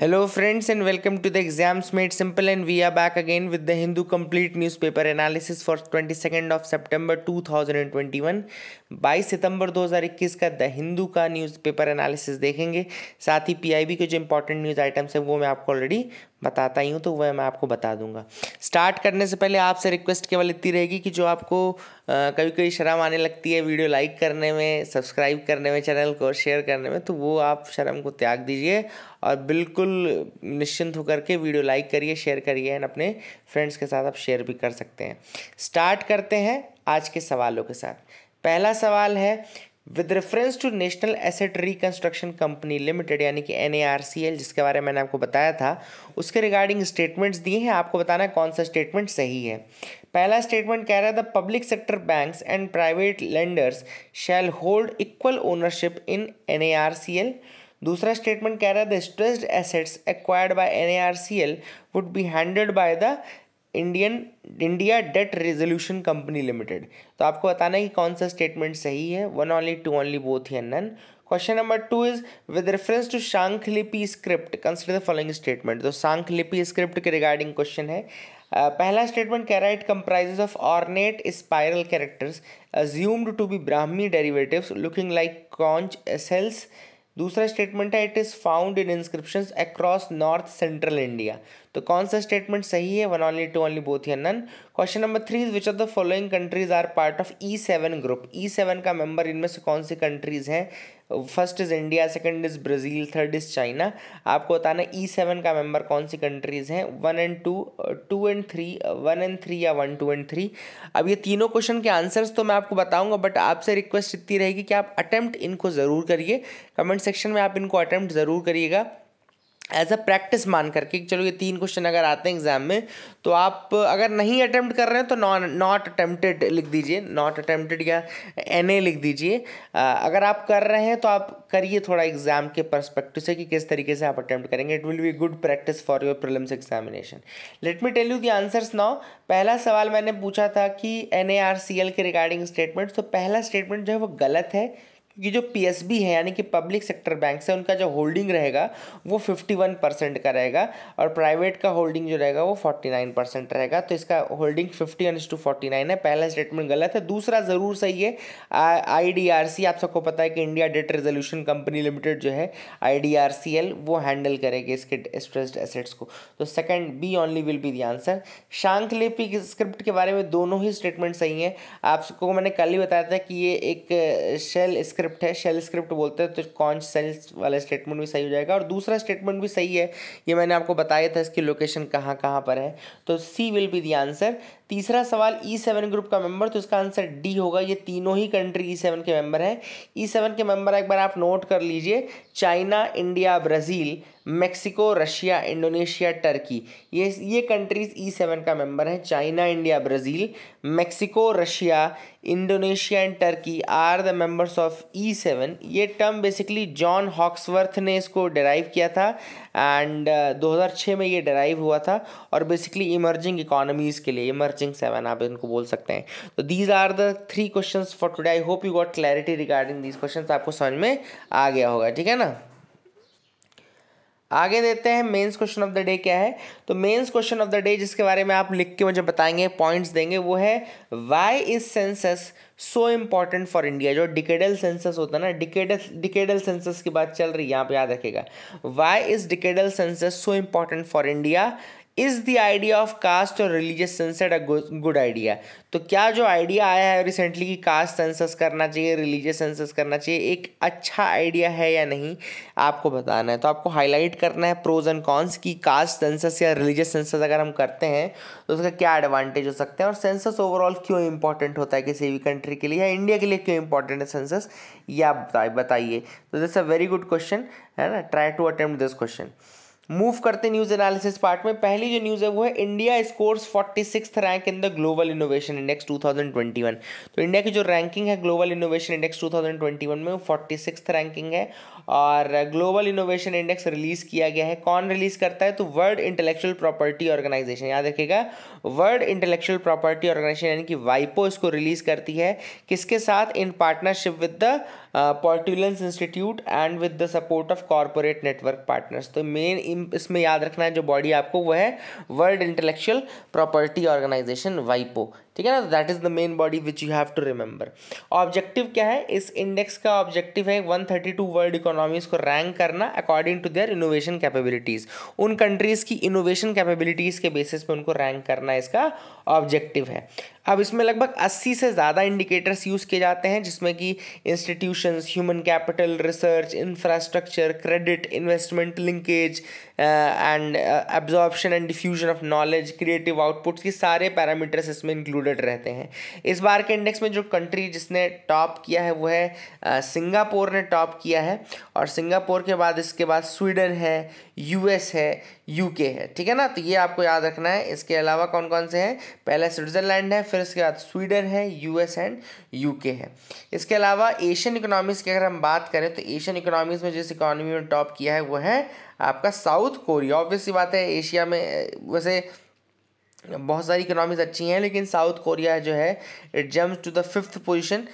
hello friends and welcome to the exams made simple and we are back again with the Hindu complete newspaper analysis for twenty second of September two thousand and twenty one बाईस सितंबर दो हज़ार इक्कीस का the Hindu का newspaper analysis देखेंगे साथ ही P I B के जो इंपॉर्टेंट न्यूज़ आइटम्स हैं वो मैं आपको ऑलरेडी बताता ही हूँ तो वह मैं आपको बता दूंगा स्टार्ट करने से पहले आपसे रिक्वेस्ट केवल इतनी रहेगी कि जो आपको कभी कभी शर्म आने लगती है वीडियो लाइक करने में सब्सक्राइब करने में चैनल को शेयर करने में तो वो आप शर्म को त्याग दीजिए और बिल्कुल निश्चिंत होकर के वीडियो लाइक करिए शेयर करिए एंड अपने फ्रेंड्स के साथ आप शेयर भी कर सकते हैं स्टार्ट करते हैं आज के सवालों के साथ पहला सवाल है with reference to national asset reconstruction company limited यानी कि एन जिसके बारे में मैंने आपको बताया था उसके रिगार्डिंग स्टेटमेंट्स दिए हैं आपको बताना है कौन सा स्टेटमेंट सही है पहला स्टेटमेंट कह रहा है the public sector banks and private lenders shall hold equal ownership in N दूसरा स्टेटमेंट कह रहा है the stressed assets acquired by N would be handled by the Indian India debt resolution company limited तो आपको बताना है कि कौन सा स्टेटमेंट सही है one only two only both ही none question number two is with reference to Shankh Lipi script consider the following statement तो शांख लिपि स्क्रिप्ट के रिगार्डिंग क्वेश्चन है Uh, पहला स्टेटमेंट कह रहा है it comprise of ornate spiral characters assumed to be Brahmi derivative looking like conch shells दूसरा statement है it is found in inscription across north central India तो कौन सा स्टेटमेंट सही है one only two only both या none question number three which of the following countries are part of E seven group E seven का member इनमें से कौन सी कंट्रीज़ हैं first is India second is Brazil third is China आपको बताना E e seven का member कौन सी कंट्रीज़ हैं one and two two and three one and three या वन टू एंड थ्री अब ये तीनों क्वेश्चन के आंसर्स तो मैं आपको बताऊंगा बट आपसे रिक्वेस्ट इतनी रहेगी कि आप अटैम्प्ट इनको ज़रूर करिए कमेंट सेक्शन में आप इनको अटैम्प्ट ज़रूर करिएगा एज अ प्रैक्टिस मान करके चलो ये तीन क्वेश्चन अगर आते हैं एग्जाम में तो आप अगर नहीं अटैम्प्ट कर रहे हैं तो नॉन नॉट अटैम्प्टेड लिख दीजिए नॉट अटैम्प्टेड या एन ए लिख दीजिए अगर आप कर रहे हैं तो आप करिए थोड़ा एग्जाम के परस्पेक्टिव से कि किस तरीके से आप अटैम्प्ट करेंगे it will be good practice for your prelims examination let me tell you the answers now पहला सवाल मैंने पूछा था कि N A R C L के रिगार्डिंग स्टेटमेंट तो पहला स्टेटमेंट जो है वो गलत है क्योंकि जो पीएसबी है यानी कि पब्लिक सेक्टर बैंक्स से है उनका जो होल्डिंग रहेगा वो फिफ्टी वन परसेंट का रहेगा और प्राइवेट का होल्डिंग जो रहेगा वो फोर्टी नाइन परसेंट रहेगा तो इसका holding fifty one two forty nine है पहला स्टेटमेंट गलत है दूसरा ज़रूर सही है आई आप सबको पता है कि India debt resolution company limited जो है आई वो हैंडल करेगी इसके स्ट्रेस्ड एसेट्स को तो second B only will be the answer Shankh Lipi script के बारे में दोनों ही स्टेटमेंट सही हैं सबको मैंने कल ही बताया था कि ये एक शेल स्क्रिप्ट स्क्रिप्ट है शेल स्क्रिप्ट बोलते हैं तो कौन सेल्स वाला स्टेटमेंट भी सही हो जाएगा और दूसरा स्टेटमेंट भी सही है ये मैंने आपको बताया था इसकी लोकेशन कहाँ कहाँ पर है तो C will be the answer तीसरा सवाल ई सेवन ग्रुप का मेंबर तो इसका आंसर डी होगा ये तीनों ही कंट्री ई सेवन के मेंबर हैं ई e सेवन के मेंबर एक बार आप नोट कर लीजिए China India Brazil Mexico Russia Indonesia Turkey ये ये कंट्रीज़ ई सेवन का मेंबर हैं China India Brazil Mexico Russia Indonesia and Turkey are the members of E seven ये टर्म बेसिकली जॉन हॉक्सवर्थ ने इसको डराइव किया था एंड 2006 uh, में ये डराइव हुआ था और बेसिकली इमर्जिंग इकोनॉमीज़ के लिए इमर्जिंग सेवन आप इनको बोल सकते हैं तो these are the three question for today I hope you got clarity regarding these question आपको समझ में आ गया होगा ठीक है ना आगे देते हैं mains question of the day क्या है तो mains question of the day जिसके बारे में आप लिख के मुझे बताएंगे पॉइंट्स देंगे वो है why is census so important for India जो डिकेडल सेंसस होता है ना डिकेडल डिकेडल सेंसस की बात चल रही है यहाँ पे याद रखेगा why is decadal census so important for India is the idea of caste और religious census a good idea तो क्या जो आइडिया आया है रिसेंटली कि कास्ट सेंसस करना चाहिए रिलीजियस सेंसस करना चाहिए एक अच्छा आइडिया है या नहीं आपको बताना है तो आपको हाईलाइट करना है प्रोज एंड कॉन्स की कास्ट सेंसस या रिलीजियस सेंसस अगर हम करते हैं तो उसका क्या एडवांटेज हो सकते हैं और सेंसस ओवरऑल क्यों इंपॉर्टेंट होता है किसी भी कंट्री कंट्री के लिए या इंडिया के लिए क्यों इंपॉर्टेंट है सेंसस या आप बताइए तो this a very good question है ना try to attempt this question move करते न्यूज एनालिसिस पार्ट में पहली जो न्यूज है वो है India scores forty six rank in the global innovation index 2021 तो इंडिया की जो रैंकिंग है ग्लोबल इनोवेशन इंडेक्स 2021 में वो फोर्टी सिक्स रैंकिंग है और ग्लोबल इनोवेशन इंडेक्स रिलीज़ किया गया है कौन रिलीज़ करता है तो वर्ल्ड इंटेलेक्चुअल प्रॉपर्टी ऑर्गेनाइजेशन याद रखिएगा वर्ल्ड इंटेलेक्चुअल प्रॉपर्टी ऑर्गेनाइजेशन यानी कि वाइपो इसको रिलीज़ करती है किसके साथ in partnership with the Portulans institute and with the support of corporate network partners तो मेन इसमें याद रखना है जो बॉडी आपको वह है वर्ल्ड इंटेलेक्चुअल प्रॉपर्टी ऑर्गेनाइजेशन वाइपो ठीक है ना that is the main body which you have to remember objective क्या है इस इंडेक्स का ऑब्जेक्टिव है 132 वर्ल्ड इकोनॉमीज को रैंक करना according to their innovation capabilities उन कंट्रीज़ की इनोवेशन कैपेबिलिटीज़ के बेसिस पे उनको रैंक करना इसका ऑब्जेक्टिव है अब इसमें लगभग 80 से ज़्यादा इंडिकेटर्स यूज़ किए जाते हैं जिसमें कि institutions human capital research infrastructure credit investment linkage and absorption and diffusion of knowledge creative outputs के सारे पैरामीटर्स इसमें इंक्लूडेड रहते हैं इस बार के इंडेक्स में जो कंट्री जिसने टॉप किया है वो है uh, सिंगापुर ने टॉप किया है और सिंगापुर के बाद इसके बाद स्वीडन है यूएस है यूके है ठीक है ना तो ये आपको याद रखना है इसके अलावा कौन कौन से हैं पहले स्विट्ज़रलैंड है फिर इसके बाद स्वीडन है यूएस एंड यूके है इसके अलावा एशियन इकोनॉमीज़ की अगर हम बात करें तो एशियन इकोनॉमीज़ में जिस इकोनॉमी में टॉप किया है वो है आपका साउथ कोरिया ऑब्वियसली बात है एशिया में वैसे बहुत सारी इकोनॉमीज़ अच्छी हैं लेकिन साउथ कोरिया जो है it jump to the fifth position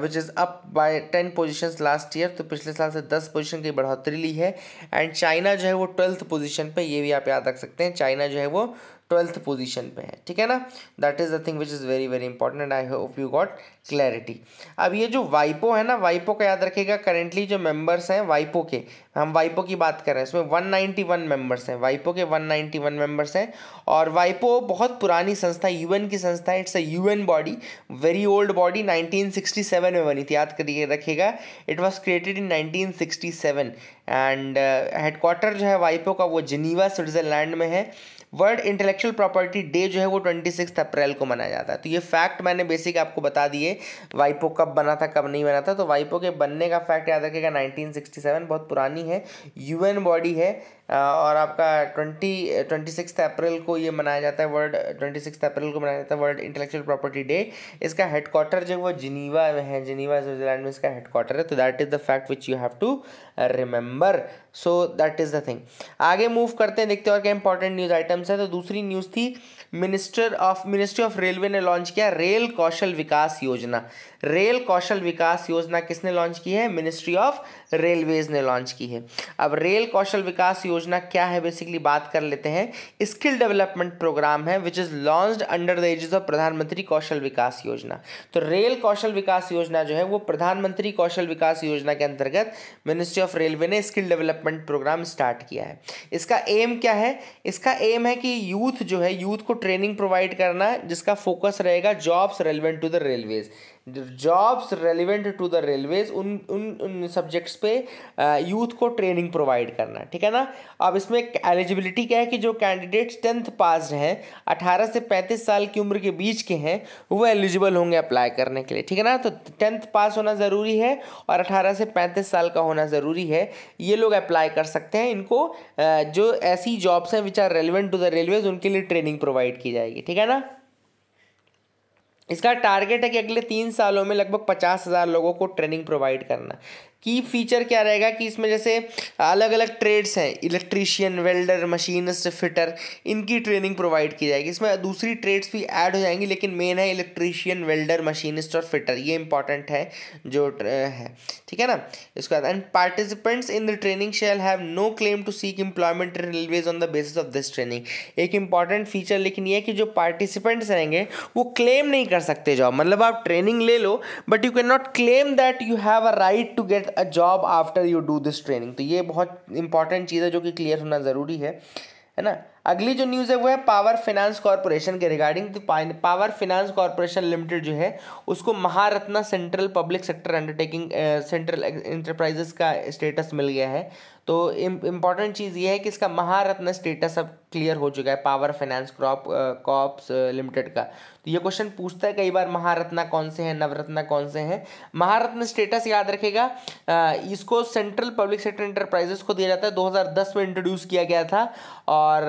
which is up by ten positions last year तो पिछले साल से दस पोजीशन की बढ़ोतरी ली है एंड चाइना जो है वो ट्वेल्थ पोजीशन पे ये भी आप याद रख सकते हैं चाइना जो है वो ट्वेल्थ पोजीशन पे है ठीक है ना that is the thing which is very very important I hope you got clarity अब ये जो वाइपो है ना वाइपो का याद रखेगा करेंटली जो मेंबर्स हैं वाइपो के हम वाइपो की बात कर रहे हैं इसमें 191 मेंबर्स हैं वाइपो के 191 मेंबर्स हैं और वाइपो बहुत पुरानी संस्था एन की संस्था है it's a N body very old body seven में बनी थी याद करिए रखेगा it was created in seven and headquarter जो है वाइपो का वो जिनीवा स्विट्ज़रलैंड में है वर्ल्ड इंटेलेक्चुअल प्रॉपर्टी डे जो है वो ट्वेंटी सिक्स अप्रैल को मनाया जाता है तो ये फैक्ट मैंने बेसिक आपको बता दिए वाइपो कब बना था कब नहीं बना था तो वाइपो के बनने का फैक्ट याद रखेगा नाइनटीन सिक्सटी सेवन बहुत पुरानी है यूएन बॉडी है और आपका ट्वेंटी ट्वेंटी सिक्स अप्रैल को ये मनाया जाता है वर्ल्ड ट्वेंटी सिक्स अप्रैल को मनाया जाता है वर्ल्ड इंटेलेक्चुअल प्रॉपर्टी डे इसका हेडक्वार्टर जो वो जिनीवा में है जिनीवा स्विट्जरलैंड में इसका हेडक्वार्टर है तो that is the fact which you have to remember so that is the thing आगे मूव करते हैं देखते हैं और क्या इंपॉर्टेंट न्यूज़ आइटम्स है तो दूसरी न्यूज़ थी minister of ministry of railway ने लॉन्च किया रेल कौशल विकास योजना रेल कौशल विकास योजना किसने लॉन्च की है मिनिस्ट्री ऑफ रेलवेज ने लॉन्च की है अब रेल कौशल विकास योजना क्या है बेसिकली बात कर लेते हैं स्किल डेवलपमेंट प्रोग्राम है which is launched under the aegis of Pradhan Mantri Kaushal Vikas योजना तो रेल कौशल विकास योजना जो है वो प्रधानमंत्री कौशल विकास योजना के अंतर्गत मिनिस्ट्री ऑफ रेलवे ने स्किल डेवलपमेंट प्रोग्राम स्टार्ट किया है इसका एम क्या है इसका एम है कि यूथ जो है यूथ को ट्रेनिंग प्रोवाइड करना जिसका फोकस रहेगा jobs relevant to the railways jobs relevant to the railways उन उन उन सब्जेक्ट्स पे यूथ uh, को ट्रेनिंग प्रोवाइड करना ठीक है ना अब इसमें एलिजिबिलिटी क्या है कि जो कैंडिडेट्स टेंथ पास हैं अठारह से पैंतीस साल की उम्र के बीच के हैं वो एलिजिबल होंगे अप्लाई करने के लिए ठीक है ना तो टेंथ पास होना ज़रूरी है और अठारह से पैंतीस साल का होना ज़रूरी है ये लोग अप्लाई कर सकते हैं इनको uh, जो ऐसी जॉब्स हैं which are relevant to the railways उनके लिए ट्रेनिंग प्रोवाइड की जाएगी ठीक है ना इसका टारगेट है कि अगले तीन सालों में लगभग पचास हज़ार लोगों को ट्रेनिंग प्रोवाइड करना की फीचर क्या रहेगा कि इसमें जैसे अलग अलग ट्रेड्स हैं इलेक्ट्रीशियन वेल्डर मशीनस्ट फिटर इनकी ट्रेनिंग प्रोवाइड की जाएगी इसमें दूसरी ट्रेड्स भी ऐड हो जाएंगी लेकिन मेन है इलेक्ट्रीशियन वेल्डर मशीनिस्ट और फिटर ये इंपॉर्टेंट है जो है ठीक है ना इसके बाद and participants in the training shall have no claim to seek employment in railways on the basis of this training एक इंपॉर्टेंट फीचर लेकिन ये कि जो पार्टिसिपेंट्स रहेंगे वो क्लेम नहीं कर सकते जॉब मतलब आप ट्रेनिंग ले लो but you can not claim that you have a right to get a job after you do this training तो ये बहुत इंपॉर्टेंट चीज़ है जो कि क्लियर होना ज़रूरी है है ना अगली जो न्यूज़ है वो है पावर फाइनेंस कॉरपोरेशन के regarding power finance corporation limited जो है उसको Maharatna central public sector undertaking central enterprises का स्टेटस मिल गया है तो इम्पॉर्टेंट चीज़ ये है कि इसका महारत्न स्टेटस अब क्लियर हो चुका है power finance corp corps limited का तो ये क्वेश्चन पूछता है कई बार महारत्ना कौन से हैं नवरत्ना कौन से हैं महारत्न स्टेटस याद रखेगा इसको सेंट्रल पब्लिक सेक्टर इंटरप्राइजेस को दिया जाता है 2010 में इंट्रोड्यूस किया गया था और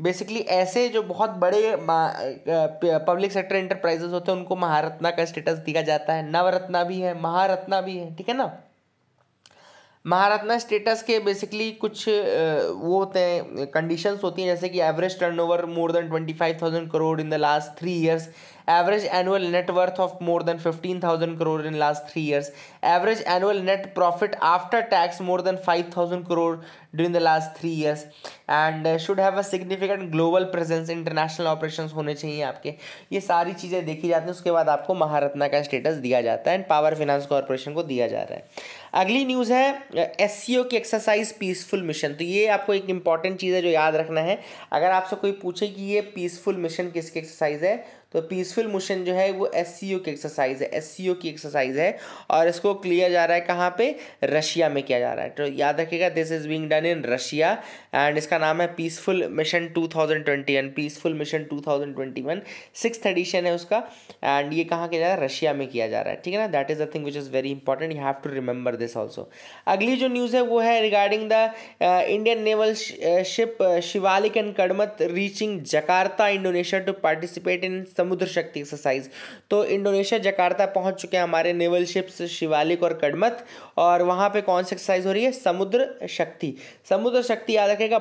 बेसिकली ऐसे जो बहुत बड़े पब्लिक सेक्टर इंटरप्राइजेज होते हैं उनको महारत्ना का स्टेटस दिया जाता है नवरत्ना भी है महारत्ना भी है ठीक है ना महारत्ना स्टेटस के बेसिकली कुछ वो होते हैं कंडीशंस होती हैं जैसे कि average turnover more than twenty five thousand crore in the last three years average annual net worth of more than fifteen thousand crore in last three years average annual net profit after tax more than five thousand crore during the last three years and should have a significant global presence international operation होने चाहिए आपके ये सारी चीज़ें देखी जाती हैं उसके बाद आपको महारत्ना का स्टेटस दिया जाता है एंड पावर फाइनेंस कॉरपोरेशन को दिया जा रहा है अगली न्यूज़ है एस सी ओ की एक्सरसाइज पीसफुल मिशन तो ये आपको एक इंपॉर्टेंट चीज़ है जो याद रखना है अगर आपसे कोई पूछे कि ये पीसफुल मिशन किसकी एक्सरसाइज है तो पीसफुल मोशन जो है वो एस की एक्सरसाइज है एस की एक्सरसाइज है और इसको क्लियर जा रहा है कहाँ पे रशिया में किया जा रहा है तो याद रखिएगा this is being done in Russia and इसका नाम है peaceful mission 2021 peaceful mission 2021 sixth edition है उसका एंड ये कहाँ किया जा रहा है रशिया में किया जा रहा है ठीक है ना that is a thing which is very important you have to remember this also अगली जो न्यूज़ है वो है regarding the Indian naval ship Shivalik and Kadmat reaching Jakarta Indonesia to participate in Samudra Shakti exercise तो इंडोनेशिया जकार्ता पहुंच चुके हैं हमारे नेवल शिप्स शिवालिक और कडमत और वहाँ पे कौन सी एक्सरसाइज हो रही है समुद्र शक्ति समुद्र शक्ति याद रखेगा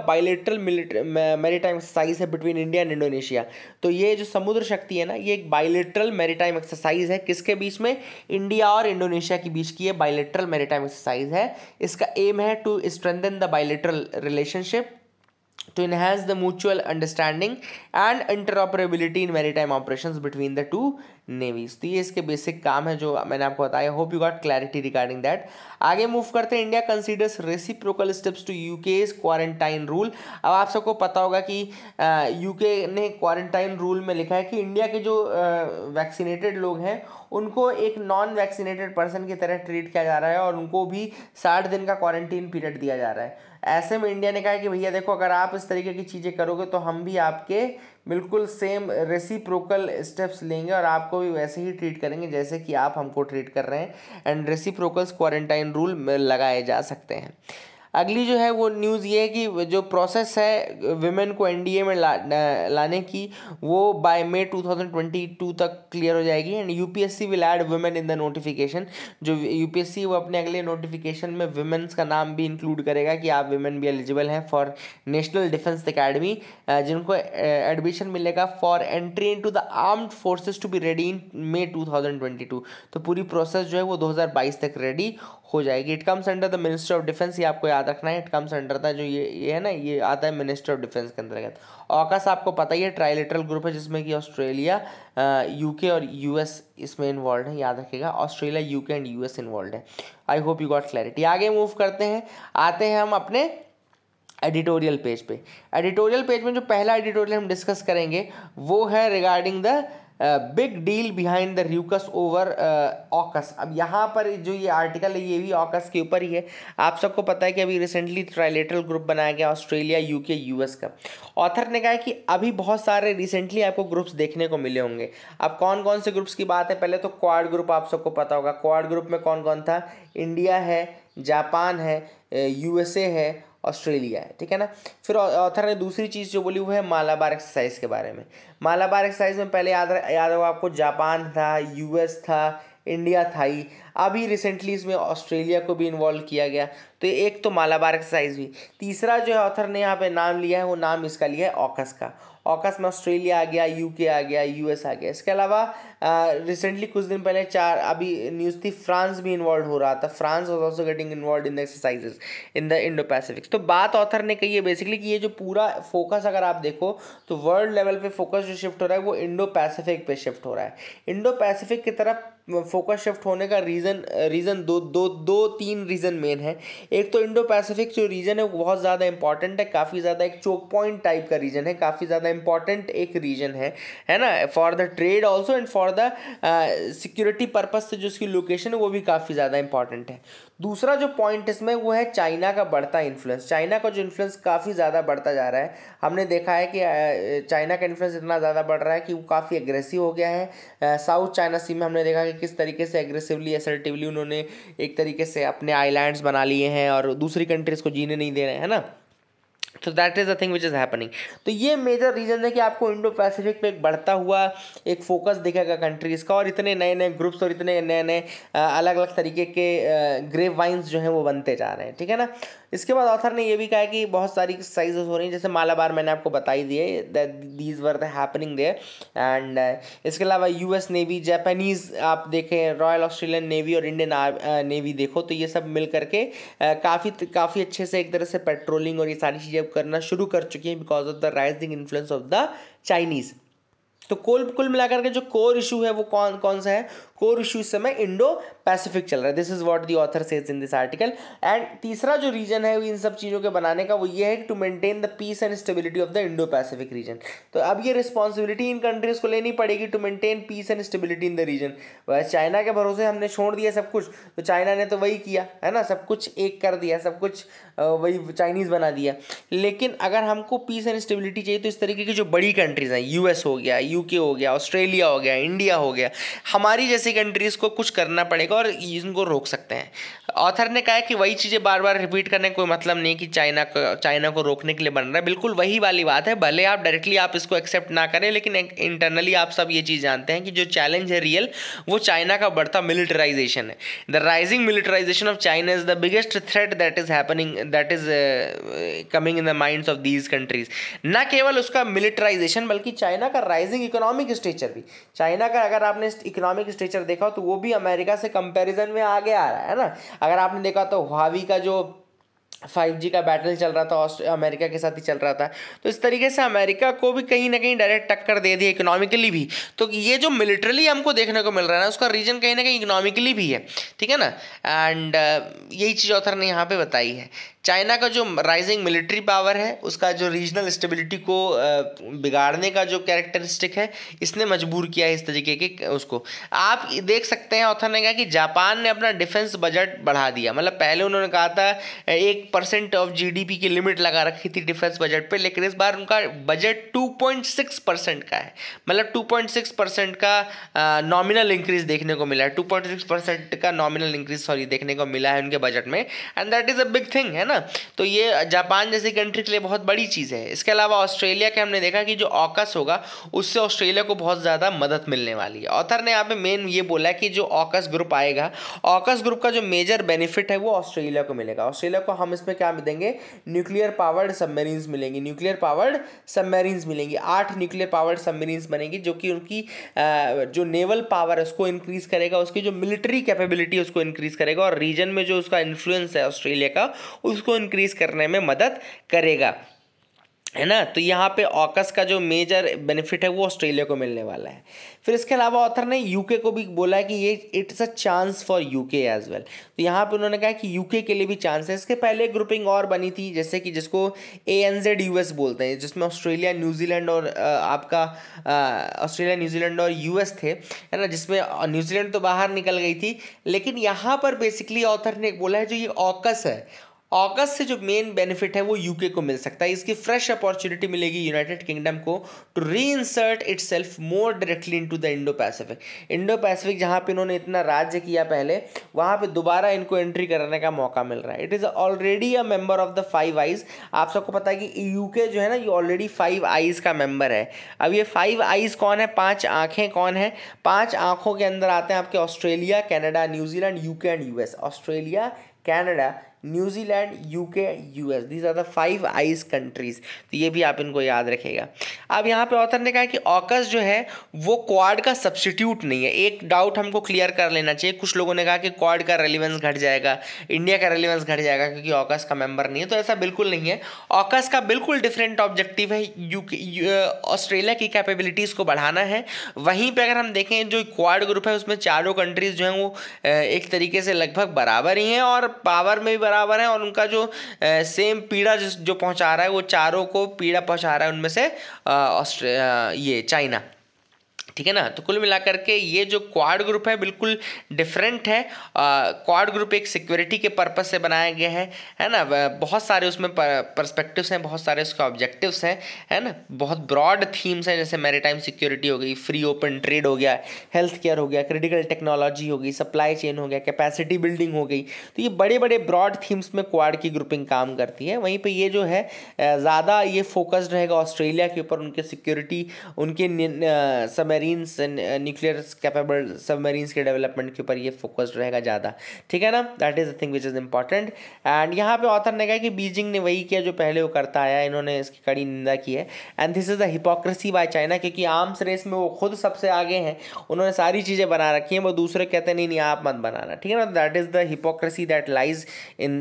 मिलिट्री मेरीटाइम एक्सरसाइज है बिटवीन इंडिया एंड इंडोनेशिया तो ये जो समुद्र शक्ति है ना ये एक बायोलेटरल मेरीटाइम एक्सरसाइज है किसके बीच में इंडिया और इंडोनेशिया के बीच की ये बायोलेटरल मैरीटाइम एक्सरसाइज है इसका एम है to strengthen the bilateral relationship to enhance the mutual understanding and interoperability in maritime operations between the two navies तो ये इसके बेसिक काम है जो मैंने आपको बताया hope you got clarity regarding that आगे मूव करते हैं India considers reciprocal steps to UK quarantine rule अब आप सबको पता होगा कि यूके ने क्वारंटाइन रूल में लिखा है कि इंडिया के जो वैक्सीनेटेड लोग हैं उनको एक नॉन वैक्सीनेटेड पर्सन की तरह ट्रीट किया जा रहा है और उनको भी साठ दिन का क्वारंटीन पीरियड दिया जा रहा है ऐसे में इंडिया ने कहा कि भैया देखो अगर आप इस तरीके की चीज़ें करोगे तो हम भी आपके बिल्कुल सेम रेसिप्रोकल स्टेप्स लेंगे और आपको भी वैसे ही ट्रीट करेंगे जैसे कि आप हमको ट्रीट कर रहे हैं एंड रेसिप्रोकल्स क्वारंटाइन रूल लगाए जा सकते हैं अगली जो है वो न्यूज़ ये है कि जो प्रोसेस है विमेन को एनडीए में ला, लाने की वो बाय मे 2022 तक क्लियर हो जाएगी and UPSC will add women in the notification जो यूपीएससी वो अपने अगले नोटिफिकेशन में वुमेन्स का नाम भी इंक्लूड करेगा कि आप विमेन भी एलिजिबल हैं फॉर नेशनल डिफेंस अकेडमी जिनको एडमिशन मिलेगा for entry into the armed forces to be ready in May two तो पूरी प्रोसेस जो है वो दो तक रेडी हो जाएगी it comes under the ministry of defence ये आपको याद रखना है इट कम्स अंडर द जो ये ये है ना ये आता है मिनिस्ट्री ऑफ डिफेंस के अंतर्गत ऑकस आपको पता ही है ट्राइलेटरल ग्रुप है जिसमें कि ऑस्ट्रेलिया यूके और यूएस इसमें इन्वॉल्व है याद रखिएगा Australia UK and US involve है I hope you got clarity आगे मूव करते हैं आते हैं हम अपने एडिटोरियल पेज पे एडिटोरियल पेज में जो पहला एडिटोरियल हम डिस्कस करेंगे वो है regarding the big deal behind the ruckus over AUKUS अब यहाँ पर जो ये आर्टिकल है ये भी ऑकस के ऊपर ही है आप सबको पता है कि अभी रिसेंटली ट्राइलेटरल ग्रुप बनाया गया ऑस्ट्रेलिया यूके यूएस का ऑथर ने कहा कि अभी बहुत सारे रिसेंटली आपको ग्रुप्स देखने को मिले होंगे अब कौन कौन से ग्रुप्स की बात है पहले तो क्वाड ग्रुप आप सबको पता होगा क्वाड ग्रुप में कौन कौन था इंडिया है जापान है यूएसए है ऑस्ट्रेलिया है ठीक है ना फिर ऑथर ने दूसरी चीज़ जो बोली वो है मालाबार एक्सरसाइज के बारे में मालाबार एक्सरसाइज में पहले याद याद होगा आपको जापान था यूएस था इंडिया था ही अभी रिसेंटली इसमें ऑस्ट्रेलिया को भी इन्वॉल्व किया गया तो एक तो मालाबार एक्सरसाइज भी तीसरा जो है ऑथर ने यहाँ पे नाम लिया है वो नाम इसका लिया है ऑकस का ऑकस में ऑस्ट्रेलिया आ गया यूके आ गया यूएस आ गया इसके अलावा रिसेंटली कुछ दिन पहले चार अभी न्यूज़ थी फ्रांस भी इन्वॉल्व हो रहा था France was also getting involve in the exercises in the Indo Pacifics तो बात ऑथर ने कही है बेसिकली कि ये जो पूरा फोकस अगर आप देखो तो वर्ल्ड लेवल पे फोकस जो शिफ्ट हो रहा है वो इंडो पैसिफिक पे शिफ्ट हो रहा है इंडो पैसिफिक की तरफ फोकस शिफ्ट होने का रीज़न रीज़न दो दो दो तीन रीज़न मेन है एक तो इंडो पैसिफिक जो रीजन है वो बहुत ज़्यादा इंपॉर्टेंट है काफ़ी ज़्यादा एक चोक पॉइंट टाइप का रीजन है काफ़ी ज़्यादा इंपॉर्टेंट एक रीजन है है ना for the trade also and for the security purpose से जो उसकी लोकेशन है वो भी काफ़ी ज़्यादा इंपॉर्टेंट है दूसरा जो पॉइंट इसमें वो है चाइना का बढ़ता इन्फ्लुएंस चाइना का जो इन्फ्लुएंस काफ़ी ज़्यादा बढ़ता जा रहा है हमने देखा है कि चाइना का इन्फ्लुएंस इतना ज़्यादा बढ़ रहा है कि वो काफ़ी एग्रेसिव हो गया है साउथ चाइना सी में हमने देखा कि किस तरीके से एग्रेसिवली असर्टिवली उन्होंने एक तरीके से अपने आईलैंड्स बना लिए हैं और दूसरी कंट्रीज़ को जीने नहीं दे रहे हैं ना तो that is the thing which is happening तो ये मेजर रीजन है कि आपको इंडो पैसिफिक पे एक बढ़ता हुआ एक फोकस दिखेगा कंट्रीज़ का और इतने नए नए ग्रुप्स और इतने नए नए अलग अलग तरीके के ग्रेव वाइन्स जो हैं वो बनते जा रहे हैं ठीक है ना इसके बाद ऑथर ने ये भी कहा कि बहुत सारी एक्सरसाइजेस हो रही हैं जैसे मालाबार मैंने आपको बता ही दिए these were the happening there and इसके अलावा यूएस नेवी जापानीज़ आप देखें रॉयल ऑस्ट्रेलियन नेवी और इंडियन नेवी uh, देखो तो ये सब मिल करके काफ़ी uh, काफ़ी अच्छे से एक तरह से पेट्रोलिंग और ये सारी चीज़ें करना शुरू कर चुकी हैं because of the rising influence of the Chinese तो कुल कुल मिलाकर के जो कोर इशू है वो कौन कौन सा है कोर इशू इस समय इंडो पैसिफिक चल रहा है this is what the author says in this article and तीसरा जो रीजन है इन सब चीज़ों के बनाने का वो ये है to maintain the peace and stability of the Indo Pacific region तो अब ये रिस्पॉन्सिबिलिटी इन कंट्रीज को लेनी पड़ेगी to maintain peace and stability in the region वैसे चाइना के भरोसे हमने छोड़ दिया सब कुछ तो चाइना ने तो वही किया है ना सब कुछ एक कर दिया सब कुछ वही चाइनीज़ बना दिया लेकिन अगर हमको पीस एंड स्टेबिलिटी चाहिए तो इस तरीके की जो बड़ी कंट्रीज़ हैं यूएस हो गया यूके हो गया ऑस्ट्रेलिया हो गया इंडिया हो गया हमारी जैसे कंट्रीज़ को कुछ करना पड़ेगा और इनको रोक सकते हैं ऑथर ने कहा कि वही चीज़ें बार बार रिपीट करने का कोई मतलब नहीं कि चाइना को चाइना को रोकने के लिए बन रहा है बिल्कुल वही वाली बात है भले आप डायरेक्टली आप इसको एक्सेप्ट ना करें लेकिन इंटरनली आप सब ये चीज़ जानते हैं कि जो चैलेंज है रियल वो चाइना का बढ़ता मिलिटराइजेशन है the rising militarization of China is the biggest threat that is happening that is coming in the minds of these countries ना केवल उसका मिलिटराइजेशन बल्कि चाइना का राइजिंग इकोनॉमिक स्ट्रेचर भी चाइना का अगर आपने इकोनॉमिक स्ट्रेचर देखा हो तो वो भी अमेरिका से कंपेरिजन में आगे आ रहा है ना अगर आपने देखा तो हावी का जो फाइव जी का बैटल चल रहा था अमेरिका के साथ ही चल रहा था तो इस तरीके से अमेरिका को भी कहीं ना कहीं डायरेक्ट टक्कर दे दी इकोनॉमिकली भी तो ये जो मिलिट्रली हमको देखने को मिल रहा है ना उसका रीजन कहीं ना कहीं इकोनॉमिकली भी है ठीक है ना एंड यही चीज़ ऑथर ने यहाँ पे बताई है चाइना का जो राइजिंग मिलिट्री पावर है उसका जो रीजनल स्टेबिलिटी को बिगाड़ने का जो कैरेक्टरिस्टिक है इसने मजबूर किया है इस तरीके के उसको आप देख सकते हैं ऑथर ने कहा कि जापान ने अपना डिफेंस बजट बढ़ा दिया मतलब पहले उन्होंने कहा था एक परसेंट ऑफ जीडीपी की लिमिट लगा रखी थी डिफेंस बजट पर लेकिन इस बार उनका budget two point six percent का है मतलब टू पॉइंट सिक्स परसेंट का नॉमिनल इंक्रीज देखने को मिला है टू पॉइंट सिक्स परसेंट का नॉमिनल इंक्रीज सॉरी देखने को मिला है उनके बजट में and that is a big thing है ना ना तो ये जापान जैसी कंट्री के लिए बहुत बड़ी चीज़ है इसके अलावा ऑस्ट्रेलिया के हमने देखा कि जो ऑकस होगा उससे ऑस्ट्रेलिया को बहुत ज़्यादा मदद मिलने वाली है ऑथर ने यहाँ पे मेन ये बोला कि जो ऑकस ग्रुप आएगा ऑकस ग्रुप का जो मेजर बेनिफिट है वो ऑस्ट्रेलिया को मिलेगा ऑस्ट्रेलिया को हम इसमें क्या देंगे न्यूक्लियर पावर्ड सबमरीन्स मिलेंगी न्यूक्लियर पावर्ड सबमरीन्स मिलेंगी आठ न्यूक्लियर पावर्ड सबमरीन्स बनेंगी जो कि उनकी जो नेवल पावर है उसको इंक्रीज़ करेगा उसकी जो मिलिट्री कैपेबिलिटी उसको इंक्रीज़ करेगा और रीजन में जो उसका इन्फ्लुएंस है ऑस्ट्रेलिया का उस को इंक्रीज़ करने में मदद करेगा है ना तो यहाँ पे ऑकस का जो मेजर बेनिफिट है वो ऑस्ट्रेलिया को मिलने वाला है फिर इसके अलावा ऑथर ने यूके को भी बोला है कि ये it's a chance for UK as well तो यहाँ पे उन्होंने कहा कि यूके के लिए भी चांस है इसके पहले ग्रुपिंग और बनी थी जैसे कि जिसको ए एन जेड यू बोलते हैं जिसमें ऑस्ट्रेलिया न्यूजीलैंड और आपका ऑस्ट्रेलिया न्यूजीलैंड और यू थे है ना जिसमें न्यूजीलैंड तो बाहर निकल गई थी लेकिन यहाँ पर बेसिकली ऑथर ने बोला है जो ये ऑकस है अगस्त से जो मेन बेनिफिट है वो यूके को मिल सकता है इसकी फ्रेश अपॉर्चुनिटी मिलेगी यूनाइटेड किंगडम को to reinsert itself more directly into the Indo Pacific Indo Pacific जहाँ पर इन्होंने इतना राज्य किया पहले वहाँ पर दोबारा इनको एंट्री करने का मौका मिल रहा है it is already a member of the five eyes आप सबको पता है कि के जो है ना ये ऑलरेडी फाइव आईज़ का मेंबर है अब ये फाइव आईज़ कौन है पाँच आँखें कौन है पाँच आँखों के अंदर आते हैं आपके Australia Canada New Zealand UK and US Australia Canada New Zealand UK US these are the five eyes countries तो ये भी आप इनको याद रखेगा अब यहाँ पे ऑथर ने कहा कि ऑकस जो है वो क्वाड का सब्सटीट्यूट नहीं है एक डाउट हमको क्लियर कर लेना चाहिए कुछ लोगों ने कहा कि क्वाड का रेलिवेंस घट जाएगा इंडिया का रेलिवेंस घट जाएगा क्योंकि ऑकस का मेंबर नहीं है तो ऐसा बिल्कुल नहीं है ऑकस का बिल्कुल डिफरेंट ऑब्जेक्टिव है यूके ऑस्ट्रेलिया uh, की कैपेबिलिटीज़ को बढ़ाना है वहीं पर अगर हम देखें जो क्वाड ग्रुप है उसमें चारों कंट्रीज़ जो हैं वो uh, एक तरीके से लगभग बराबर ही हैं और पावर में भी बराबर हैं और उनका जो सेम पीड़ा जो पहुंचा रहा है वो चारों को पीड़ा पहुंचा रहा है उनमें से ये चाइना ठीक है ना तो कुल मिलाकर के ये जो क्वाड ग्रुप है बिल्कुल डिफरेंट है क्वाड ग्रुप एक सिक्योरिटी के पर्पज़ से बनाया गया है है ना बहुत सारे उसमें परस्पेक्टिव हैं बहुत सारे उसके ऑब्जेक्टिव्स हैं है ना बहुत ब्रॉड थीम्स हैं जैसे मेरी सिक्योरिटी हो गई फ्री ओपन ट्रेड हो गया हेल्थ केयर हो गया क्रिटिकल टेक्नोलॉजी हो गई सप्लाई चेन हो गया कैपेसिटी बिल्डिंग हो गई तो ये बड़े बड़े ब्रॉड थीम्स में क्वाड की ग्रुपिंग काम करती है वहीं पर ये जो है ज़्यादा ये फोकस्ड रहेगा ऑस्ट्रेलिया के ऊपर उनके सिक्योरिटी उनके समेरी सबमरीन्स न्यूक्लियर कैपेबल सबमरीन्स के डेवलपमेंट के ऊपर ये फोकस्ड रहेगा ज़्यादा ठीक है ना that is the thing which is important and यहाँ पे ऑथर ने कहा कि बीजिंग ने वही किया जो पहले वो करता आया इन्होंने इसकी कड़ी निंदा की है and this is the hypocrisy by China क्योंकि आर्म्स रेस में वो खुद सबसे आगे हैं उन्होंने सारी चीज़ें बना रखी हैं वो दूसरे कहते नहीं नहीं आप मत बनाना ठीक है ना that is the hypocrisy that lies in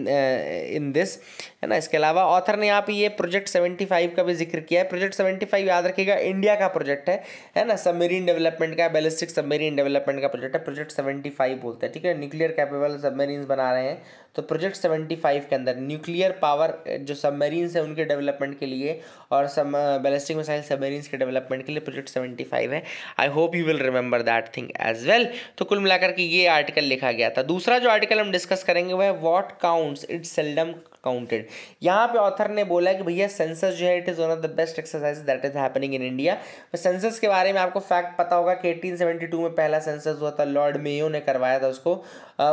in this है ना इसके अलावा ऑथर ने यहाँ पे ये प्रोजेक्ट सेवेंटी फाइव का भी जिक्र किया है प्रोजेक्ट सेवेंटी फाइव याद रखिएगा इंडिया का प्रोजेक्ट है है ना सब सबमरीन डेवलपमेंट का बैलिस्टिक सबमरीन डेवलपमेंट का प्रोजेक्ट है प्रोजेक्ट सेवेंटी फाइव बोलते हैं ठीक है न्यूक्लियर कैपेबल सबमरीन्स बना रहे हैं तो प्रोजेक्ट सेवेंटी फाइव के अंदर न्यूक्लियर पावर जो सबमरीन्स हैं उनके डेवलपमेंट के लिए और सब बैलिस्टिक मिसाइल सबमरीन्स के डेवलपमेंट के लिए प्रोजेक्ट सेवेंटी फाइव है I hope you will remember that thing as well तो कुल मिलाकर के ये आर्टिकल लिखा गया था दूसरा जो आर्टिकल हम डिस्कस करेंगे वह what counts it seldom counted यहाँ पे ऑथर ने बोला कि भैया सेंसस जो है it is one of the best exercise that is happening in India census के बारे में आपको फैक्ट पता होगा कि 1872 में पहला सेंसस हुआ था लॉर्ड मेयो ने करवाया था उसको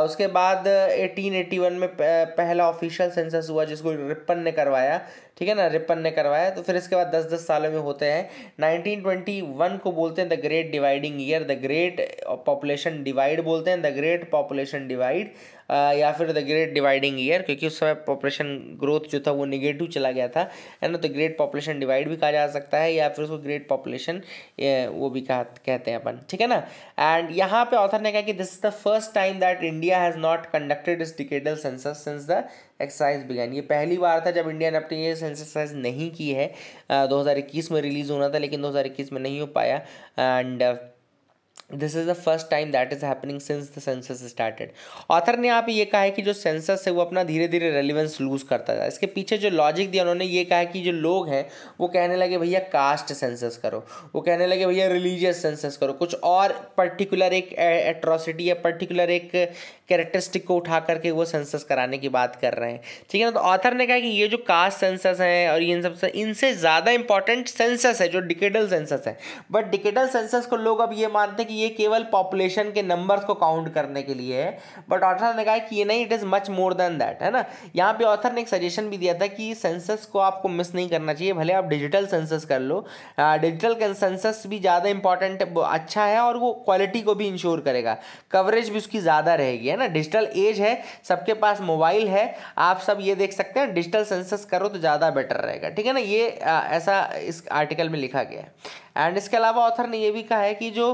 उसके बाद एटीन में पहला ऑफिशियल सेंसस हुआ जिसको रिपन ने करवाया ठीक है ना रिपन ने करवाया तो फिर इसके बाद दस दस सालों में होते हैं नाइनटीन ट्वेंटी वन को बोलते हैं the great dividing year the great population divide बोलते हैं द ग्रेट पॉपुलेशन डिवाइड या फिर द ग्रेट डिवाइडिंग ईयर क्योंकि उस समय पॉपुलेशन ग्रोथ जो था वो निगेटिव चला गया था है ना तो ग्रेट पॉपुलेशन डिवाइड भी कहा जा सकता है या फिर उसको ग्रेट पॉपुलेशन वो भी कहा कहते हैं अपन ठीक है ना एंड यहाँ पे ऑथर ने कहा कि this is the first time that India has not conducted इस decadal census since the exercise began ये पहली बार था जब इंडिया ने अपनी ये सेंसरसाइज नहीं की है दो हज़ार इक्कीस में रिलीज़ होना था लेकिन दो हज़ार इक्कीस में नहीं हो पाया and this is the first time that is happening since the census started author ने आप ये कहा है कि जो सेंसस है वो अपना धीरे धीरे रेलिवेंस लूज करता था इसके पीछे जो लॉजिक दिया उन्होंने ये कहा कि जो लोग हैं वो कहने लगे भैया कास्ट सेंसस करो वो कहने लगे भैया रिलीजियस सेंसस करो कुछ और पर्टिकुलर एक एट्रॉसिटी या पर्टिकुलर एक कैरेक्टरिस्टिक को उठा करके वो सेंसस कराने की बात कर रहे हैं ठीक है ना तो ऑथर ने कहा कि ये जो कास्ट सेंसस हैं और ये इन सब इनसे ज़्यादा इंपॉर्टेंट सेंसस है जो डिकेडल सेंसस है बट डिकेडल सेंसस को लोग अब ये मानते हैं कि ये केवल पॉपुलेशन के नंबर्स को काउंट करने के लिए है बट ऑथर ने कहा कि ये नहीं it is much more than that है ना यहाँ पे ऑथर ने एक सजेशन भी दिया था कि सेंसस को आपको मिस नहीं करना चाहिए भले आप डिजिटल सेंसस कर लो डिजिटल सेंसस भी ज़्यादा इंपॉर्टेंट अच्छा है और वो क्वालिटी को भी इंश्योर करेगा कवरेज भी उसकी ज़्यादा रहेगी है ना डिजिटल एज है सबके पास मोबाइल है आप सब ये देख सकते हैं डिजिटल सेंसस करो तो ज़्यादा बेटर रहेगा ठीक है ना ये आ, ऐसा इस आर्टिकल में लिखा गया है एंड इसके अलावा ऑथर ने ये भी कहा है कि जो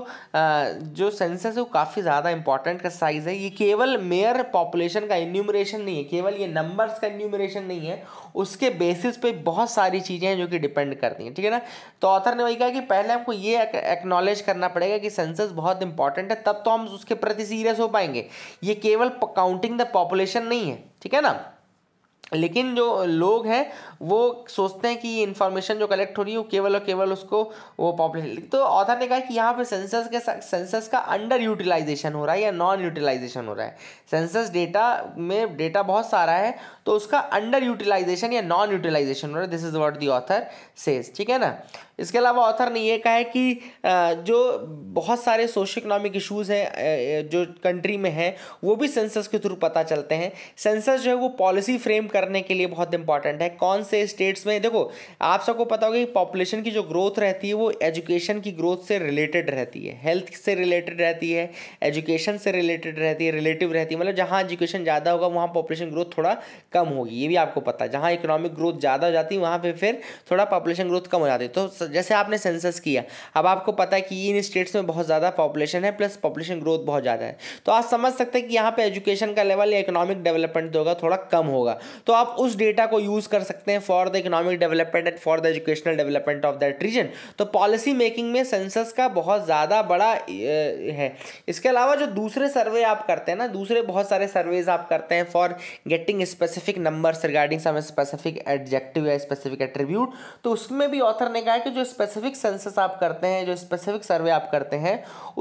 जो सेंसस है वो काफ़ी ज़्यादा इंपॉर्टेंट का साइज़ है ये केवल मेयर पॉपुलेशन का इन्यूमरेशन नहीं है केवल ये नंबर्स का इन्यूमरेशन नहीं है उसके बेसिस पे बहुत सारी चीज़ें हैं जो कि डिपेंड करती हैं ठीक है ना तो ऑथर ने वही कहा कि पहले हमको ये एक्नॉलेज करना पड़ेगा कि सेंसस बहुत इंपॉर्टेंट है तब तो हम उसके प्रति सीरियस हो पाएंगे ये केवल काउंटिंग द पॉपुलेशन नहीं है ठीक है ना लेकिन जो लोग हैं वो सोचते हैं कि ये इन्फॉर्मेशन जो कलेक्ट हो रही है वो केवल और केवल उसको वो पॉपुलेशन तो ऑथर ने कहा कि यहाँ पर सेंसस के सेंसस का अंडर यूटिलाइजेशन हो रहा है या नॉन यूटिलाइजेशन हो रहा है सेंसस डेटा में डेटा बहुत सारा है तो उसका अंडर यूटिलाइजेशन या नॉन यूटिलाइजेशन हो रहा है this is what the author says ठीक है ना इसके अलावा ऑथर ने यह कहा है कि जो बहुत सारे सोशो इकोनॉमिक इशूज़ हैं जो कंट्री में हैं वो भी सेंसस के थ्रू पता चलते हैं सेंसस जो है वो पॉलिसी फ्रेम करने के लिए बहुत इंपॉर्टेंट है कौन से से स्टेट्स में देखो आप सबको पता होगा कि पॉपुलेशन की जो ग्रोथ रहती है वो एजुकेशन की ग्रोथ से रिलेटेड रहती है हेल्थ से रिलेटेड रहती है एजुकेशन से रिलेटेड रहती है रिलेटिव रहती है मतलब जहाँ एजुकेशन ज़्यादा होगा वहाँ पॉपुलेशन ग्रोथ थोड़ा कम होगी ये भी आपको पता है जहाँ इकोनॉमिक ग्रोथ ज़्यादा हो जाती है वहाँ पर फिर थोड़ा पॉपुलेशन ग्रोथ कम हो जाती है तो जैसे आपने सेंसस किया अब आपको पता है कि इन स्टेट्स में बहुत ज़्यादा पॉपुलेशन है प्लस पॉपुलेशन ग्रोथ बहुत ज़्यादा है तो आप समझ सकते हैं कि यहाँ पर एजुकेशन का लेवल या इकोनॉमिक डेवलपमेंट होगा थोड़ा कम होगा तो आप उस डेटा को यूज़ कर सकते हैं हैं for the economic development and for the educational development of that region तो पॉलिसी मेकिंग में सेंसस का बहुत ज़्यादा बड़ा है इसके अलावा जो दूसरे सर्वे आप करते हैं ना दूसरे बहुत सारे सर्वेज आप करते हैं for getting specific numbers regarding some specific adjective या स्पेसिफिक एट्रीब्यूट तो उसमें भी ऑथर ने कहा कि जो स्पेसिफिक सेंसस आप करते हैं जो स्पेसिफिक सर्वे आप करते हैं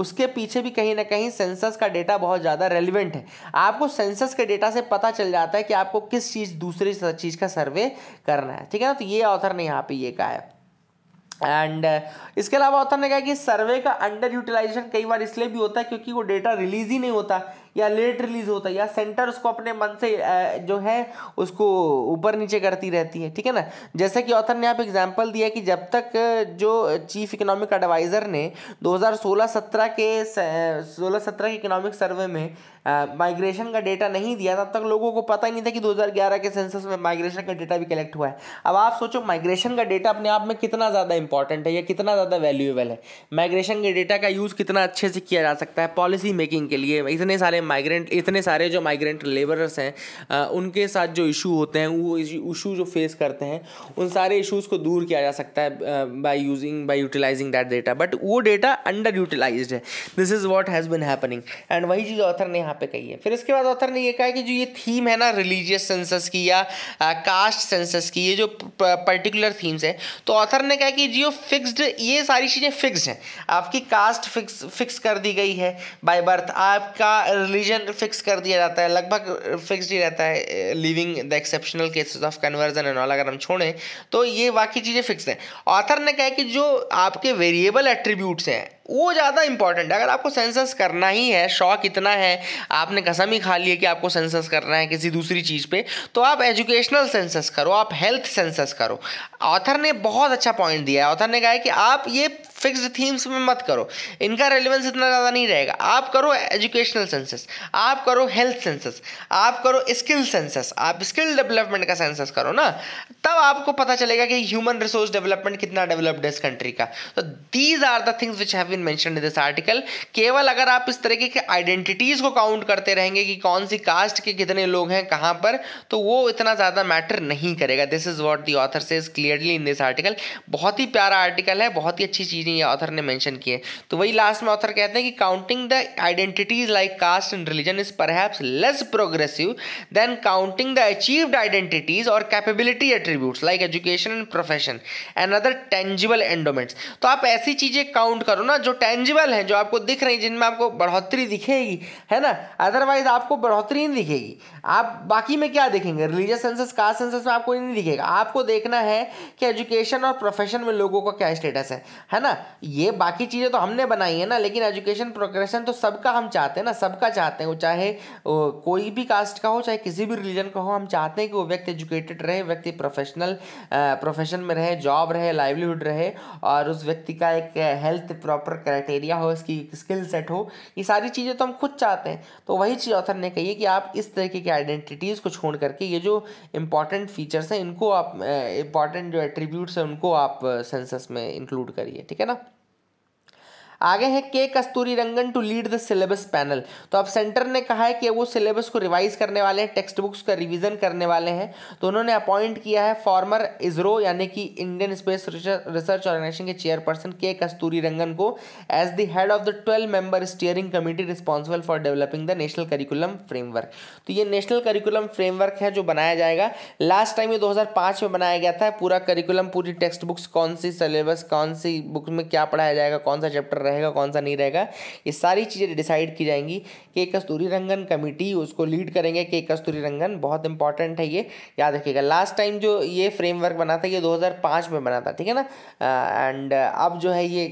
उसके पीछे भी कहीं ना कहीं सेंसस का डेटा बहुत ज़्यादा रेलिवेंट है आपको सेंसस के डेटा से पता चल जाता है कि आपको किस चीज़ दूसरी चीज़ का सर्वे करना है ठीक है ना तो ये ऑथर ने यहाँ पे ये कहा है एंड uh, इसके अलावा ऑथर ने कहा कि सर्वे का अंडर यूटिलाइजेशन कई बार इसलिए भी होता है क्योंकि वो डेटा रिलीज ही नहीं होता या लेट रिलीज होता है या सेंटर उसको अपने मन से जो है उसको ऊपर नीचे करती रहती है ठीक है ना जैसा कि ऑथर ने आप एग्जाम्पल दिया कि जब तक जो चीफ इकोनॉमिक एडवाइज़र ने 2016-17 के 16-17 के इकोनॉमिक सर्वे में माइग्रेशन का डेटा नहीं दिया तब तक लोगों को पता ही नहीं था कि 2011 के सेंसस में माइग्रेशन का डेटा भी कलेक्ट हुआ है अब आप सोचो माइग्रेशन का डेटा अपने आप में कितना ज़्यादा इंपॉर्टेंट है या कितना ज़्यादा वैल्यूएबल है माइग्रेशन के डेटा का यूज़ कितना अच्छे से किया जा सकता है पॉलिसी मेकिंग के लिए इतने सारे माइग्रेंट इतने सारे जो माइग्रेंट लेबरर्स हैं उनके साथ जो इशू होते हैं वो इशू जो फेस करते हैं उन सारे इशूज़ को दूर किया जा सकता है by using by utilizing that data but वो डेटा अंडर यूटिलाइज है this is what has been happening and वही चीज़ ऑथर ने यहाँ पे कही है फिर इसके बाद ऑथर ने ये कहा कि जो ये थीम है ना रिलीजियस सेंसस की या कास्ट सेंसस की ये जो पर्टिकुलर थीम्स है तो ऑथर ने कहा कि जियो फिक्सड ये सारी चीज़ें फिक्स्ड हैं आपकी कास्ट फिक्स फिक्स कर दी गई है बाय बर्थ आपका रिलीजन फिक्स कर दिया जाता है लगभग फिक्स ही रहता है living the exceptional cases of conversion and all अगर हम छोड़ें तो ये बाकी चीज़ें फिक्स हैं ऑथर ने कहा कि जो आपके वेरिएबल एट्रीब्यूट्स हैं वो ज़्यादा इंपॉर्टेंट है अगर आपको सेंसस करना ही है शौक इतना है आपने कसम ही खा लिया कि आपको सेंसस करना है किसी दूसरी चीज़ पे तो आप एजुकेशनल सेंसस करो आप हेल्थ सेंसस करो ऑथर ने बहुत अच्छा पॉइंट दिया है ऑथर ने कहा है कि आप ये फिक्स्ड थीम्स में मत करो इनका रेलिवेंस इतना ज़्यादा नहीं रहेगा आप करो एजुकेशनल सेंसस आप करो हेल्थ सेंसस आप करो स्किल सेंसस आप स्किल डेवलपमेंट का सेंसस करो ना तब आपको पता चलेगा कि ह्यूमन रिसोर्स डेवलपमेंट कितना डेवलप्ड है इस कंट्री का तो these are the things which have been mentioned in this article केवल अगर आप इस तरीके के आइडेंटिटीज़ को काउंट करते रहेंगे कि कौन सी कास्ट के कितने लोग हैं कहाँ पर तो वो इतना ज़्यादा मैटर नहीं करेगा this is what the author says clearly in this article बहुत ही प्यारा आर्टिकल है बहुत ही अच्छी चीज़ें ये ऑथर ने मैंशन की है तो वही लास्ट में ऑथर कहते हैं कि counting the identities like caste and religion is perhaps less progressive than counting the achieved identities और capability attributes like education and profession and other tangible endowments तो आप ऐसी चीज़ें काउंट करो ना जो टेंजिबल हैं जो आपको दिख रही जिनमें आपको बढ़ोतरी दिखेगी है ना अदरवाइज आपको बढ़ोतरी नहीं दिखेगी आप बाकी में क्या देखेंगे रिलीजियस सेंसस कास्ट सेंसस में आपको नहीं दिखेगा आपको देखना है कि एजुकेशन और प्रोफेशन में लोगों का क्या स्टेटस है है ना ये बाकी चीज़ें तो हमने बनाई है ना लेकिन एजुकेशन प्रोग्रेशन तो सबका हम चाहते हैं ना सबका चाहते हैं वो चाहे कोई भी कास्ट का हो चाहे किसी भी रिलीजन का हो हम चाहते हैं कि वो व्यक्ति एजुकेटेड रहे व्यक्ति प्रोफेशनल प्रोफेशन में रहे जॉब रहे लाइवलीहुड रहे और उस व्यक्ति का एक हेल्थ प्रॉपर प्रॉपर क्राइटेरिया हो इसकी स्किल सेट हो ये सारी चीज़ें तो हम खुद चाहते हैं तो वही चीज़ ऑथर ने कही है कि आप इस तरीके की आइडेंटिटीज़ को छोड़ करके ये जो इंपॉर्टेंट फीचर्स हैं इनको आप इंपॉर्टेंट जो एट्रीब्यूट्स हैं उनको आप सेंसस में इंक्लूड करिए ठीक है ना आगे है K Kasturirangan to lead the syllabus panel तो अब सेंटर ने कहा है कि वो सिलेबस को रिवाइज करने वाले हैं टेक्स्ट बुक्स का रिवीजन करने वाले हैं तो उन्होंने अपॉइंट किया है फॉर्मर इसरो यानी कि इंडियन स्पेस रिसर्च ऑर्गेनाइजेशन के चेयरपर्सन के कस्तूरी रंगन को as the head of the twelve member steering committee responsible for developing the national curriculum framework तो ये नेशनल करिकुलम फ्रेमवर्क है जो बनाया जाएगा लास्ट टाइम ये दो में बनाया गया था पूरा करिकुलम पूरी टेक्स्ट बुक्स कौन सी सिलेबस कौन सी बुक में क्या पढ़ाया जाएगा कौन सा चैप्टर रहेगा कौन सा नहीं रहेगा ये सारी चीज़ें डिसाइड की जाएंगी के कस्तूरी रंगन कमेटी उसको लीड करेंगे के कस्तूरी रंगन बहुत इंपॉर्टेंट है ये याद रखिएगा लास्ट टाइम जो ये फ्रेमवर्क बना था ये 2005 में बना था ठीक है ना एंड अब जो है ये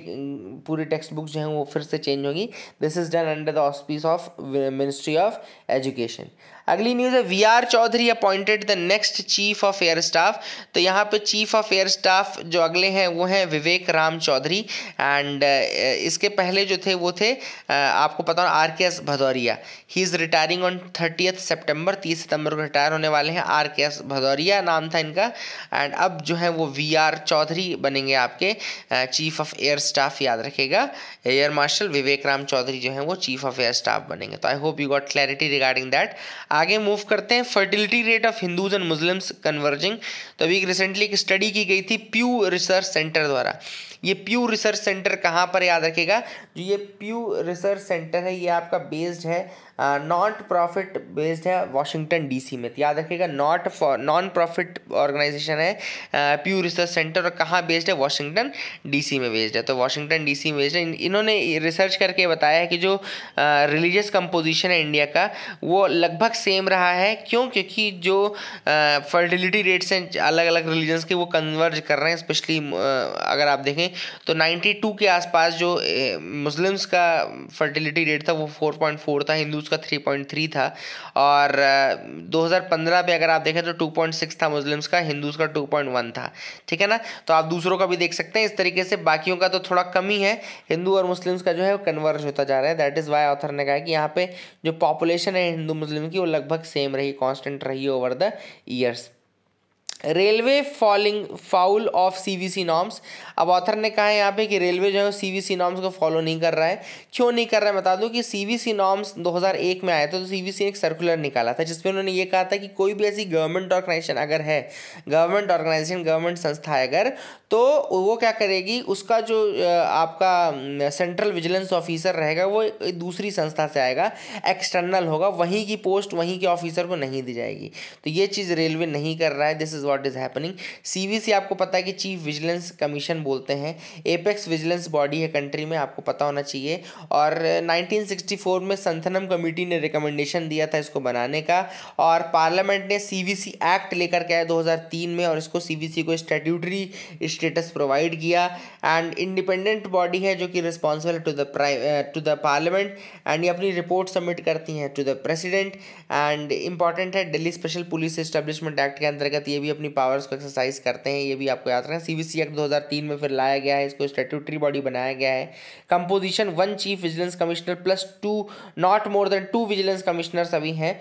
पूरी टेक्स्ट बुक जो है वो फिर से चेंज होगी this is done under the auspices of ministry of education अगली न्यूज़ है V R Chaudhari appointed the next chief of air staff तो यहाँ पे चीफ ऑफ एयर स्टाफ जो अगले हैं वो हैं विवेक राम चौधरी एंड uh, इसके पहले जो थे वो थे uh, आपको पता हो R K S Bhadauria he is retiring on thirtieth September तीस सितंबर को रिटायर होने वाले हैं आर के एस भदौरिया नाम था इनका एंड अब जो है वो वी आर चौधरी बनेंगे आपके चीफ ऑफ एयर स्टाफ याद रखेगा एयर मार्शल विवेक राम चौधरी जो है वो चीफ ऑफ एयर स्टाफ बनेंगे तो I hope you got clarity regarding that आगे मूव करते हैं fertility rate of Hindus and Muslims converging तो अभी रिसेंटली एक स्टडी की गई थी प्यू रिसर्च सेंटर द्वारा ये प्यू रिसर्च सेंटर कहाँ पर याद रखेगा जो ये प्यू रिसर्च सेंटर है ये आपका बेस्ड है नॉट प्रॉफिट बेस्ड है वाशिंगटन डीसी में तो याद रखिएगा not for non profit organisation है प्यू रिसर्च सेंटर और कहाँ बेस्ड है वाशिंगटन डीसी में बेस्ड है तो वाशिंगटन डीसी में बेस्ड है इन्होंने रिसर्च करके बताया है कि जो रिलीजियस कंपोजिशन है इंडिया का वो लगभग सेम रहा है क्यों क्योंकि जो फर्टिलिटी रेट्स हैं अलग अलग रिलीजन्स के वो कन्वर्ज कर रहे हैं स्पेशली अगर आप देखें तो नाइन्टी के आसपास जो मुस्लिम्स का फर्टिलिटी रेट था वो फोर था हिंदूज उसका 3.3 था और 2015 में अगर आप देखें तो 2.6 था मुस्लिम्स का हिंदूज का 2.1 था ठीक है ना तो आप दूसरों का भी देख सकते हैं इस तरीके से बाकियों का तो थोड़ा कम ही है हिंदू और मुस्लिम्स का जो है वो कन्वर्ज होता जा रहा है दैट इज़ वाई ऑथर ने कहा कि यहाँ पर जो पॉपुलेशन है हिंदू मुस्लिम की वो लगभग सेम रही कॉन्स्टेंट रही over the years railway falling foul of C V C norms अब ऑथर ने कहा है यहाँ पे कि रेलवे जो है सी वी सी नॉर्म्स को फॉलो नहीं कर रहा है क्यों नहीं कर रहा है बता दूँ कि सी वी सी नॉर्म्स दो हज़ार एक में आया था तो सी वी सी एक सर्कुलर निकाला था जिसमें उन्होंने ये कहा था कि कोई भी ऐसी गवर्नमेंट ऑर्गेनाइजेशन अगर है गवर्नमेंट ऑर्गेनाइजेशन गवर्नमेंट संस्था है अगर तो वो क्या करेगी उसका जो आपका सेंट्रल विजिलेंस ऑफिसर रहेगा वो दूसरी संस्था से आएगा एक्सटर्नल होगा वहीं की पोस्ट वहीं के ऑफिसर को नहीं दी जाएगी तो ये चीज़ रेलवे नहीं कर रहा है this is what is happening C आपको पता है कि चीफ विजिलेंस कमीशन बोलते हैं एपेक्स विजिलेंस बॉडी है कंट्री में आपको पता होना चाहिए और 1964 में संथनम कमेटी ने रिकमेंडेशन दिया था इसको बनाने का और पार्लियामेंट ने सीवीसी एक्ट लेकर के आया 2003 में और इसको सीवीसी को स्टेट्यूटरी स्टेटस प्रोवाइड किया एंड इंडिपेंडेंट बॉडी है जो कि responsible to the to the parliament and ये अपनी रिपोर्ट सबमिट करती हैं to the president and important है Delhi special police establishment act के अंतर्गत ये भी अपनी पावर्स को एक्सरसाइज करते हैं ये भी आपको याद रखना सी एक्ट दो में फिर लाया गया है इसको स्टेट्यूटरी बॉडी बनाया गया है composition one chief vigilance commissioner plus two not more than two vigilance commissioner सभी हैं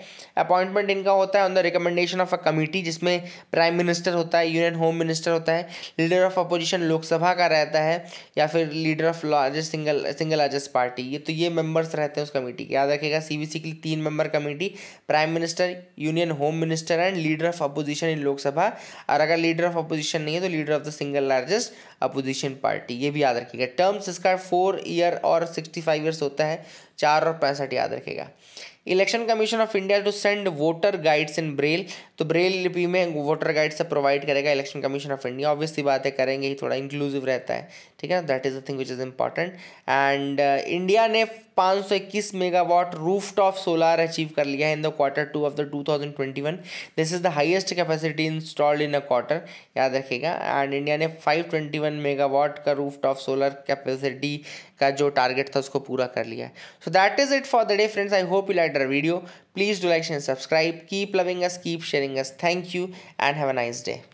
अपॉइंटमेंट इनका होता है on the recommendation of a committee जिसमें प्राइम मिनिस्टर होता है यूनियन होम मिनिस्टर होता है लीडर ऑफ अपोजिशन लोकसभा का रहता है या फिर leader of largest single single largest party ये तो ये मेंबर्स रहते हैं उस कमेटी के याद रखेगा सी सीबीसी की तीन member committee prime minister union home minister and leader of opposition in Lok Sabha और अगर लीडर ऑफ अपोजिशन नहीं है तो leader of the single largest opposition party ये भी याद रखिएगा टर्म्स इसका फोर ईयर और सिक्सटी फाइव ईयर्स होता है चार और पैंसठ याद रखेगा election commission of India to send voter guides in Braille तो ब्रेल लिपि में वोटर गाइड्स प्रोवाइड करेगा election commission of India obviously बातें करेंगे ही थोड़ा इंक्लूसिव रहता है ठीक है ना that is the thing which is important and India ने 521 megawatt roof top solar achieve कर लिया है in the quarter two of the 2021 this is the highest capacity installed in a quarter याद रखेगा एंड इंडिया ने 521 megawatt का roof top solar capacity का जो टारगेट था उसको पूरा कर लिया है so that is it for the day friends I hope you like the video please do like and subscribe keep loving us keep sharing us thank you and have a nice day